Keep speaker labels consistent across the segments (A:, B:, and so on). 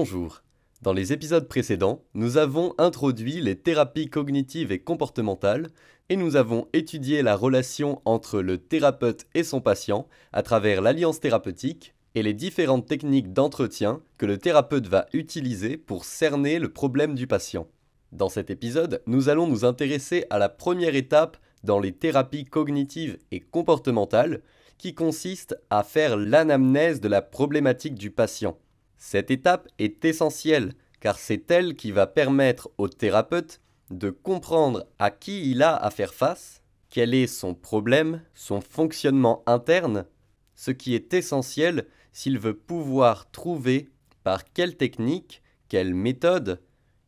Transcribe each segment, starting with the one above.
A: Bonjour. Dans les épisodes précédents, nous avons introduit les thérapies cognitives et comportementales et nous avons étudié la relation entre le thérapeute et son patient à travers l'alliance thérapeutique et les différentes techniques d'entretien que le thérapeute va utiliser pour cerner le problème du patient. Dans cet épisode, nous allons nous intéresser à la première étape dans les thérapies cognitives et comportementales qui consiste à faire l'anamnèse de la problématique du patient. Cette étape est essentielle car c'est elle qui va permettre au thérapeute de comprendre à qui il a à faire face, quel est son problème, son fonctionnement interne, ce qui est essentiel s'il veut pouvoir trouver par quelle technique, quelle méthode,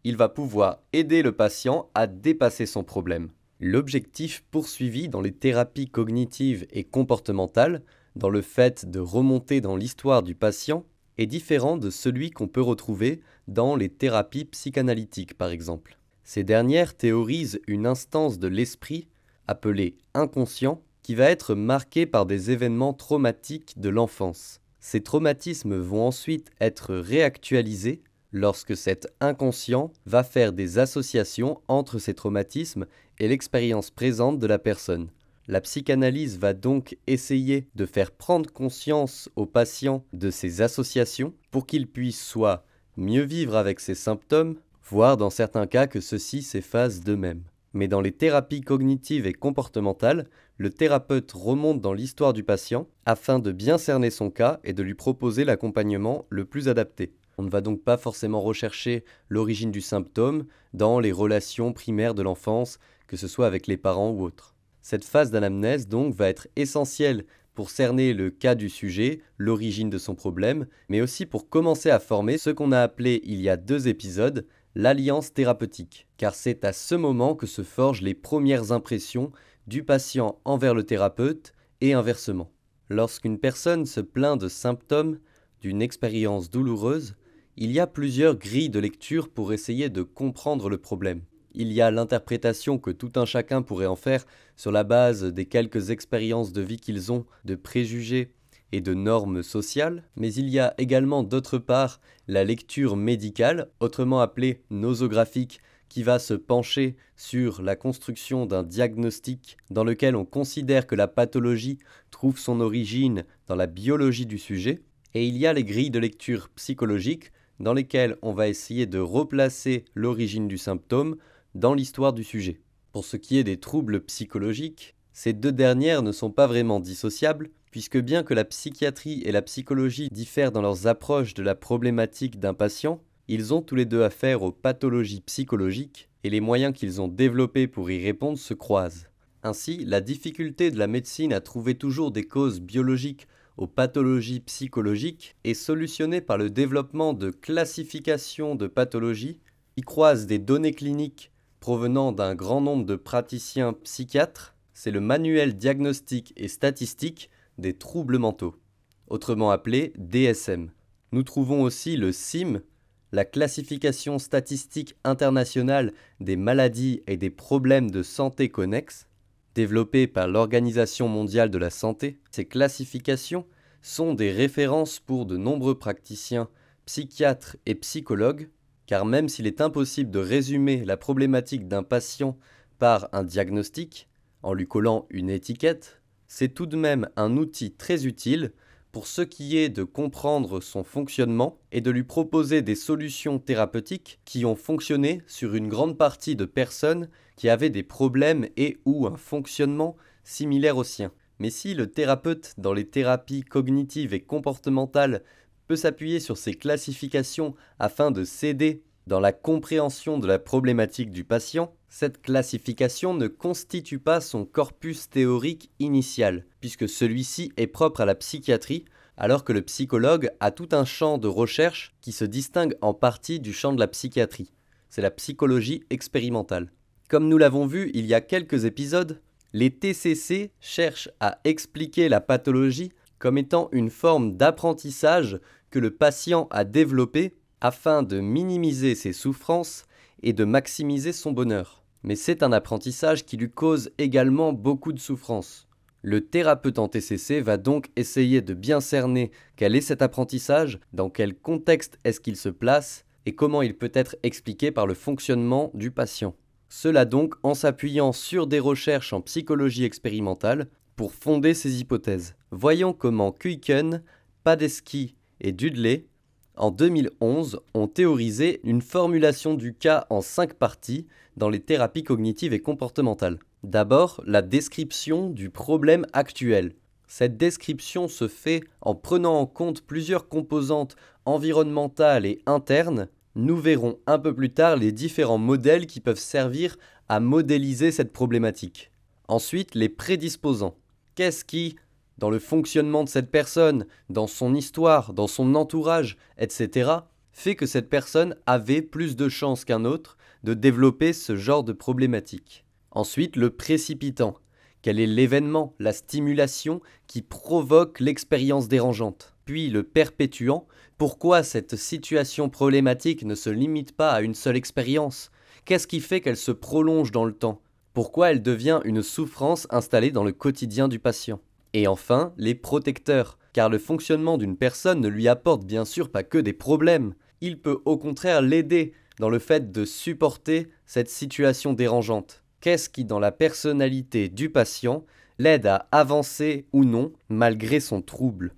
A: il va pouvoir aider le patient à dépasser son problème. L'objectif poursuivi dans les thérapies cognitives et comportementales, dans le fait de remonter dans l'histoire du patient, est différent de celui qu'on peut retrouver dans les thérapies psychanalytiques par exemple. Ces dernières théorisent une instance de l'esprit, appelée inconscient, qui va être marquée par des événements traumatiques de l'enfance. Ces traumatismes vont ensuite être réactualisés lorsque cet inconscient va faire des associations entre ces traumatismes et l'expérience présente de la personne. La psychanalyse va donc essayer de faire prendre conscience au patient de ses associations pour qu'il puisse soit mieux vivre avec ses symptômes, voire dans certains cas que ceux-ci s'effacent d'eux-mêmes. Mais dans les thérapies cognitives et comportementales, le thérapeute remonte dans l'histoire du patient afin de bien cerner son cas et de lui proposer l'accompagnement le plus adapté. On ne va donc pas forcément rechercher l'origine du symptôme dans les relations primaires de l'enfance, que ce soit avec les parents ou autres. Cette phase d'anamnèse donc va être essentielle pour cerner le cas du sujet, l'origine de son problème, mais aussi pour commencer à former ce qu'on a appelé il y a deux épisodes l'alliance thérapeutique, car c'est à ce moment que se forgent les premières impressions du patient envers le thérapeute et inversement. Lorsqu'une personne se plaint de symptômes d'une expérience douloureuse, il y a plusieurs grilles de lecture pour essayer de comprendre le problème. Il y a l'interprétation que tout un chacun pourrait en faire sur la base des quelques expériences de vie qu'ils ont, de préjugés et de normes sociales, mais il y a également d'autre part la lecture médicale, autrement appelée nosographique, qui va se pencher sur la construction d'un diagnostic dans lequel on considère que la pathologie trouve son origine dans la biologie du sujet, et il y a les grilles de lecture psychologique dans lesquelles on va essayer de replacer l'origine du symptôme dans l'histoire du sujet. Pour ce qui est des troubles psychologiques, ces deux dernières ne sont pas vraiment dissociables, puisque bien que la psychiatrie et la psychologie diffèrent dans leurs approches de la problématique d'un patient, ils ont tous les deux affaire aux pathologies psychologiques, et les moyens qu'ils ont développés pour y répondre se croisent. Ainsi, la difficulté de la médecine à trouver toujours des causes biologiques aux pathologies psychologiques est solutionnée par le développement de classifications de pathologies qui croisent des données cliniques provenant d'un grand nombre de praticiens psychiatres, c'est le Manuel diagnostique et statistique des troubles mentaux, autrement appelé DSM. Nous trouvons aussi le CIM, la classification statistique internationale des maladies et des problèmes de santé connexes, développée par l'Organisation mondiale de la santé. Ces classifications sont des références pour de nombreux praticiens, psychiatres et psychologues car même s'il est impossible de résumer la problématique d'un patient par un diagnostic, en lui collant une étiquette, c'est tout de même un outil très utile pour ce qui est de comprendre son fonctionnement et de lui proposer des solutions thérapeutiques qui ont fonctionné sur une grande partie de personnes qui avaient des problèmes et ou un fonctionnement similaire au sien. Mais si le thérapeute dans les thérapies cognitives et comportementales peut s'appuyer sur ces classifications afin de s'aider dans la compréhension de la problématique du patient, cette classification ne constitue pas son corpus théorique initial, puisque celui-ci est propre à la psychiatrie, alors que le psychologue a tout un champ de recherche qui se distingue en partie du champ de la psychiatrie. C'est la psychologie expérimentale. Comme nous l'avons vu il y a quelques épisodes, les TCC cherchent à expliquer la pathologie comme étant une forme d'apprentissage que le patient a développé afin de minimiser ses souffrances et de maximiser son bonheur. Mais c'est un apprentissage qui lui cause également beaucoup de souffrances. Le thérapeute en TCC va donc essayer de bien cerner quel est cet apprentissage, dans quel contexte est-ce qu'il se place et comment il peut être expliqué par le fonctionnement du patient. Cela donc en s'appuyant sur des recherches en psychologie expérimentale pour fonder ses hypothèses. Voyons comment Kuiken, Padesky et Dudley, en 2011, ont théorisé une formulation du cas en cinq parties dans les thérapies cognitives et comportementales. D'abord, la description du problème actuel. Cette description se fait en prenant en compte plusieurs composantes environnementales et internes. Nous verrons un peu plus tard les différents modèles qui peuvent servir à modéliser cette problématique. Ensuite, les prédisposants. Qu'est-ce qui dans le fonctionnement de cette personne, dans son histoire, dans son entourage, etc., fait que cette personne avait plus de chances qu'un autre de développer ce genre de problématique. Ensuite, le précipitant. Quel est l'événement, la stimulation qui provoque l'expérience dérangeante Puis le perpétuant. Pourquoi cette situation problématique ne se limite pas à une seule expérience Qu'est-ce qui fait qu'elle se prolonge dans le temps Pourquoi elle devient une souffrance installée dans le quotidien du patient et enfin, les protecteurs, car le fonctionnement d'une personne ne lui apporte bien sûr pas que des problèmes, il peut au contraire l'aider dans le fait de supporter cette situation dérangeante. Qu'est-ce qui, dans la personnalité du patient, l'aide à avancer ou non malgré son trouble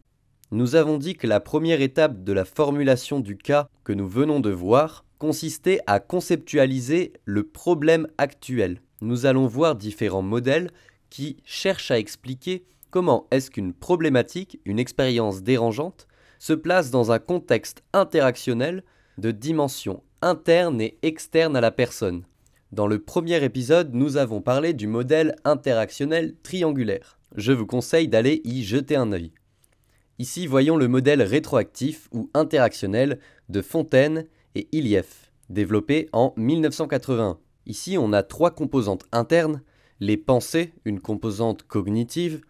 A: Nous avons dit que la première étape de la formulation du cas que nous venons de voir consistait à conceptualiser le problème actuel. Nous allons voir différents modèles qui cherchent à expliquer Comment est-ce qu'une problématique, une expérience dérangeante, se place dans un contexte interactionnel de dimension interne et externe à la personne Dans le premier épisode, nous avons parlé du modèle interactionnel triangulaire. Je vous conseille d'aller y jeter un œil. Ici, voyons le modèle rétroactif ou interactionnel de Fontaine et Ilief, développé en 1980. Ici, on a trois composantes internes, les pensées, une composante cognitive,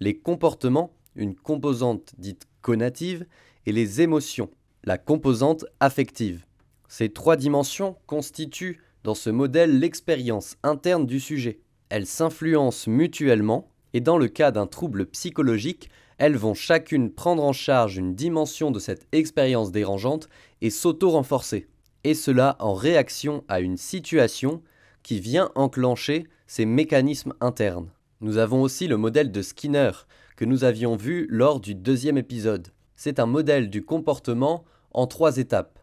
A: les comportements, une composante dite conative, et les émotions, la composante affective. Ces trois dimensions constituent dans ce modèle l'expérience interne du sujet. Elles s'influencent mutuellement et dans le cas d'un trouble psychologique, elles vont chacune prendre en charge une dimension de cette expérience dérangeante et s'auto-renforcer. Et cela en réaction à une situation qui vient enclencher ces mécanismes internes. Nous avons aussi le modèle de Skinner, que nous avions vu lors du deuxième épisode. C'est un modèle du comportement en trois étapes.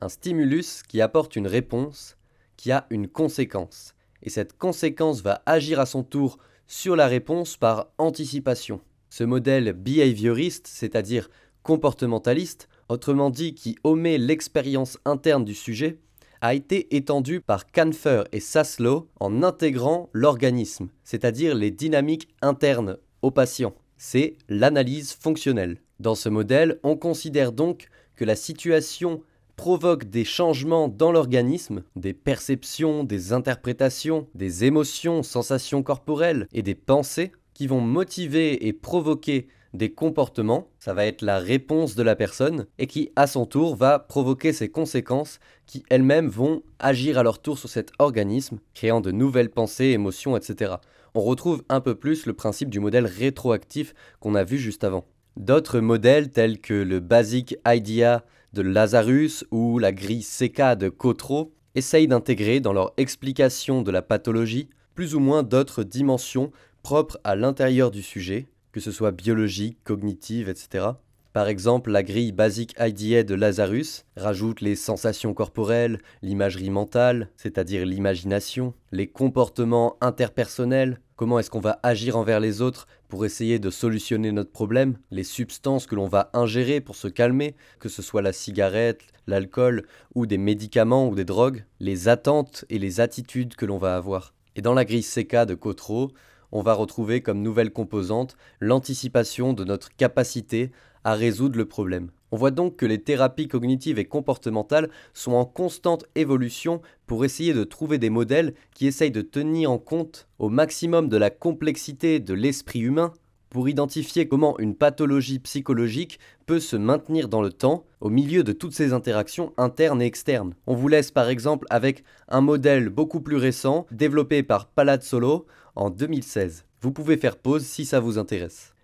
A: Un stimulus qui apporte une réponse, qui a une conséquence. Et cette conséquence va agir à son tour sur la réponse par anticipation. Ce modèle behavioriste, c'est-à-dire comportementaliste, autrement dit qui omet l'expérience interne du sujet, a été étendu par Canfer et Saslow en intégrant l'organisme, c'est-à-dire les dynamiques internes au patient. C'est l'analyse fonctionnelle. Dans ce modèle, on considère donc que la situation provoque des changements dans l'organisme, des perceptions, des interprétations, des émotions, sensations corporelles et des pensées qui vont motiver et provoquer des comportements, ça va être la réponse de la personne, et qui à son tour va provoquer ces conséquences qui elles-mêmes vont agir à leur tour sur cet organisme, créant de nouvelles pensées, émotions, etc. On retrouve un peu plus le principe du modèle rétroactif qu'on a vu juste avant. D'autres modèles tels que le Basic Idea de Lazarus ou la grille Seca de Cotro essayent d'intégrer dans leur explication de la pathologie plus ou moins d'autres dimensions propres à l'intérieur du sujet que ce soit biologique, cognitive, etc. Par exemple, la grille basique IDA de Lazarus rajoute les sensations corporelles, l'imagerie mentale, c'est-à-dire l'imagination, les comportements interpersonnels, comment est-ce qu'on va agir envers les autres pour essayer de solutionner notre problème, les substances que l'on va ingérer pour se calmer, que ce soit la cigarette, l'alcool ou des médicaments ou des drogues, les attentes et les attitudes que l'on va avoir. Et dans la grille CK de Cotro on va retrouver comme nouvelle composante l'anticipation de notre capacité à résoudre le problème. On voit donc que les thérapies cognitives et comportementales sont en constante évolution pour essayer de trouver des modèles qui essayent de tenir en compte au maximum de la complexité de l'esprit humain pour identifier comment une pathologie psychologique peut se maintenir dans le temps au milieu de toutes ces interactions internes et externes. On vous laisse par exemple avec un modèle beaucoup plus récent développé par Palazzolo en 2016. Vous pouvez faire pause si ça vous intéresse.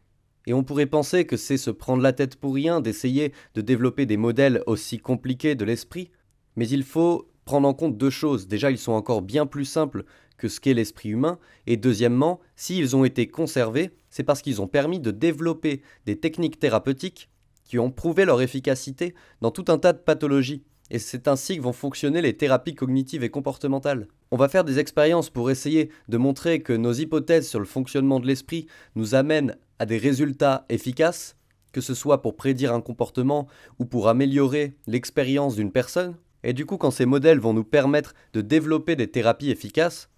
A: Et on pourrait penser que c'est se prendre la tête pour rien d'essayer de développer des modèles aussi compliqués de l'esprit, mais il faut prendre en compte deux choses. Déjà, ils sont encore bien plus simples que ce qu'est l'esprit humain, et deuxièmement, s'ils ont été conservés, c'est parce qu'ils ont permis de développer des techniques thérapeutiques qui ont prouvé leur efficacité dans tout un tas de pathologies, et c'est ainsi que vont fonctionner les thérapies cognitives et comportementales. On va faire des expériences pour essayer de montrer que nos hypothèses sur le fonctionnement de l'esprit nous amènent à des résultats efficaces, que ce soit pour prédire un comportement ou pour améliorer l'expérience d'une personne. Et du coup, quand ces modèles vont nous permettre de développer des thérapies efficaces,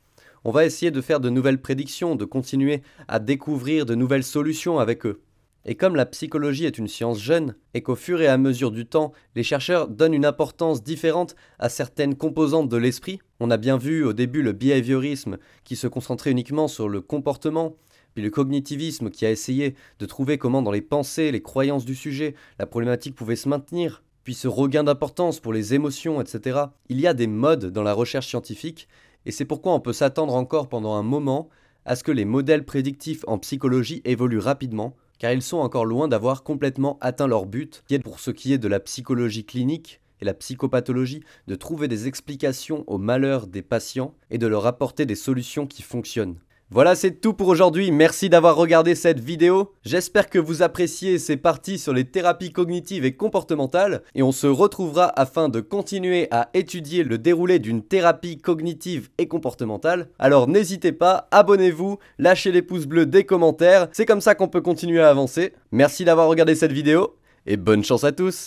A: on va essayer de faire de nouvelles prédictions, de continuer à découvrir de nouvelles solutions avec eux. Et comme la psychologie est une science jeune, et qu'au fur et à mesure du temps, les chercheurs donnent une importance différente à certaines composantes de l'esprit, on a bien vu au début le behaviorisme qui se concentrait uniquement sur le comportement, puis le cognitivisme qui a essayé de trouver comment dans les pensées, les croyances du sujet, la problématique pouvait se maintenir, puis ce regain d'importance pour les émotions, etc. Il y a des modes dans la recherche scientifique, et c'est pourquoi on peut s'attendre encore pendant un moment à ce que les modèles prédictifs en psychologie évoluent rapidement, car ils sont encore loin d'avoir complètement atteint leur but, qui est pour ce qui est de la psychologie clinique et la psychopathologie, de trouver des explications aux malheurs des patients et de leur apporter des solutions qui fonctionnent. Voilà, c'est tout pour aujourd'hui. Merci d'avoir regardé cette vidéo. J'espère que vous appréciez ces parties sur les thérapies cognitives et comportementales et on se retrouvera afin de continuer à étudier le déroulé d'une thérapie cognitive et comportementale. Alors n'hésitez pas, abonnez-vous, lâchez les pouces bleus des commentaires, c'est comme ça qu'on peut continuer à avancer. Merci d'avoir regardé cette vidéo et bonne chance à tous